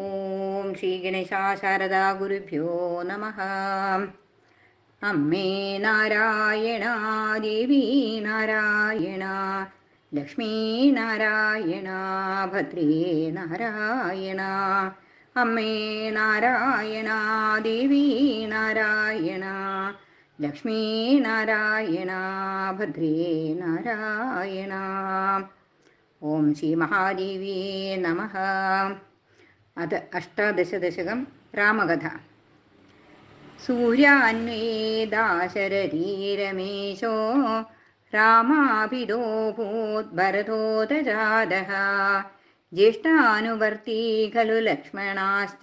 ഓം ശ്രീ ഗണേശാ ശാരദാ ഗുരുഭ്യോ നമ അമ്മേ നാരായണ ദേവി നാരായണ ലക്ഷ്മീ നാരായണ ഭദ്രേ നാരായണ അമ്മേ നാരായണ ദേവി നാരായണ ലക്ഷ്മീ നാരായണ ഭദ്രേ നാരായണ ഓം ശ്രീ മഹാദേവിയേ നമ അത അഷ്ടാദശദശകം രാമകഥ സൂര്യാന്വേദാശരീരമേശോ രാമാഭിതോ ഭൂദ്ഭരതോദജാതः ज्येष्ठानुवर्ती खलु लक्ष्मणाश्च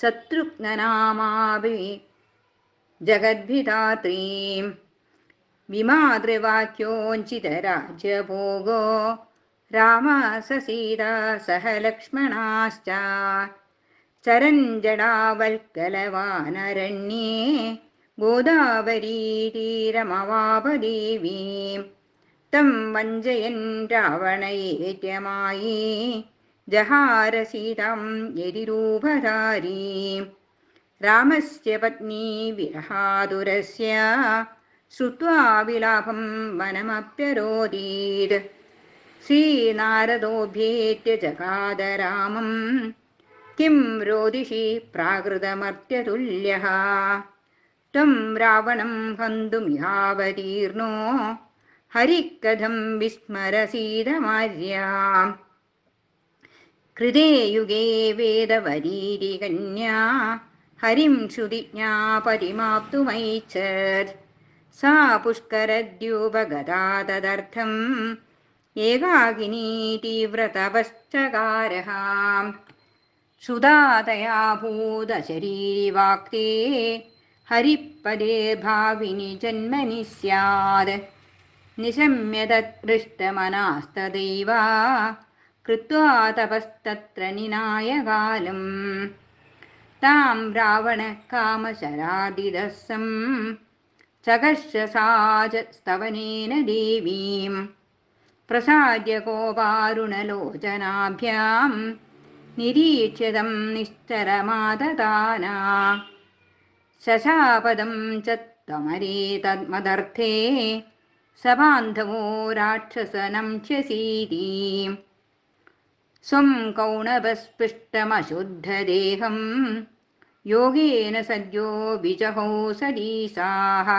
शत्रुघ्ननामाभि जगद्भिधात्रीं विमातृवाक्योञ्चितराज्यभोगो रामा सीता सह लक्ष्मणाश्च चरञ्जडावल्कलवानरण्ये गोदावरीतीरमवापदेवीं तं वञ्जयन् रावणैज जहारसीतां यदि रामस्य पत्नी विरहादुरस्य श्रुत्वा विलापं वनमप्यरोदीत् श्रीनारदोऽभ्येत्य रामम् किं रोदिषि प्राकृतमर्त्यतुल्यः त्वं रावणं हन्तुमिहावतीर्णो हरिकथं विस्मरसीदमार्या कृते युगे वेदवरीरिकन्या हरिं श्रुतिज्ञापरिमाप्तुमैच्छत् सा पुष्करद्यूपगता तदर्थम् एकाकिनी तीव्रतपश्चकारः क्षुधातया भूतशरीरिवाक्ते हरिपदे भाविनि जन्मनि निशम्य निशम्यतृष्टमनास्तदैवा कृत्वा तपस्तत्र कालम् तां साज स्तवनेन देवीम् प्रसाद्यकोपारुणलोचनाभ्यां निरीक्षितं निश्चरमाददाना शशापदं च त्वमरे तद्मदर्थे सबान्धवो राक्षसनं च्यसीति स्वं कौणवस्पृष्टमशुद्धदेहं योगेन सद्यो विजहौ सदीसाः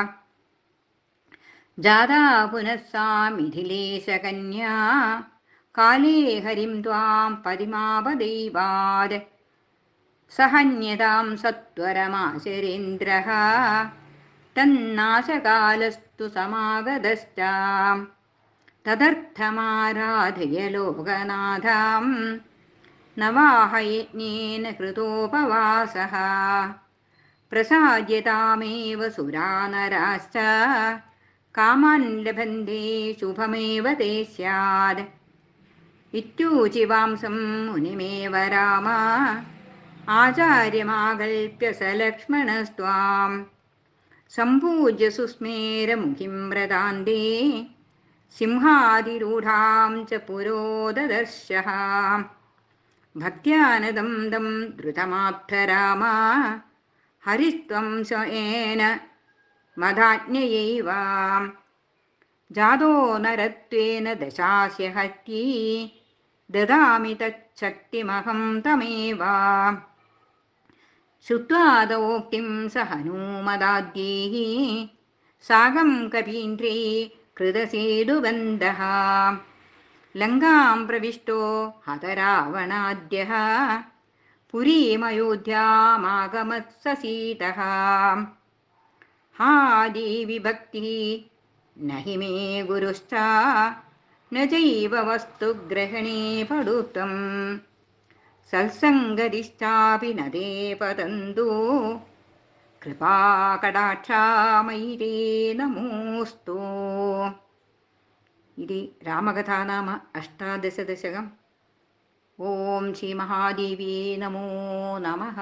जादा पुनः सा मिथिलेशकन्या काले हरिं त्वां परिमापदैवाद् सहन्यतां सत्वरमाशरेन्द्रः तन्नाशकालस्तु समागतश्चा तदर्थमाराधयलोकनाथां नवाहयज्ञेन कृतोपवासः प्रसाद्यतामेव सुरानराश्च कामान् लभन्ते शुभमेव ते स्यात् इत्यूचिवांसं मुनिमेव राम आचार्यमाकल्प्य स लक्ष्मणस्त्वां सम्पूज्य सुस्मेरमुखिं व्रतान्ते सिंहादिरूढां च पुरोददर्शः भक्त्यानदं दं द्रुतमाप्तरामा हरिस्त्वं स येन मदाज्ञयैव जादो नरत्वेन दशास्य हत्यी ददामि तच्छक्तिमहं तमेव श्रुत्वा तोक्तिं स हनूमदाद्यैः सागं कवीन्द्रि कृतसेदुबन्धः लङ्गां प्रविष्टो हतरावणाद्यः पुरीमयोध्यामागमत्ससीतः ഹാദി വിഭക്തി നഹി മേ ഗുരുസ്ഥാ ന ചൈവ വസ്തുഗ്രഹണേ പടുത്തം സത്സംഗതിഷ്ഠാപിനതേ പതന്തോ കൃപാകടാക്ഷാമൈരേ നമോസ്തു ഇതി രാമകഥാനാമ അഷ്ടാദശദശകം ഓം ശ്രീ മഹാദേവ്യേ നമോ നമഃ